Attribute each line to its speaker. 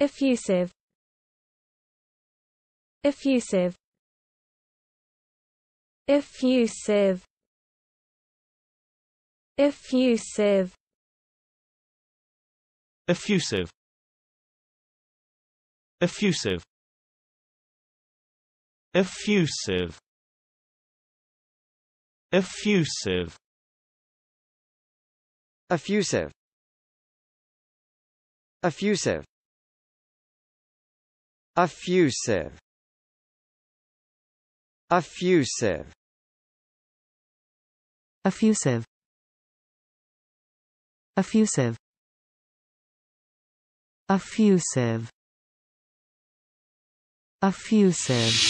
Speaker 1: effusive effusive effusive effusive effusive effusive effusive effusive effusive effusive effusive effusive effusive effusive effusive
Speaker 2: effusive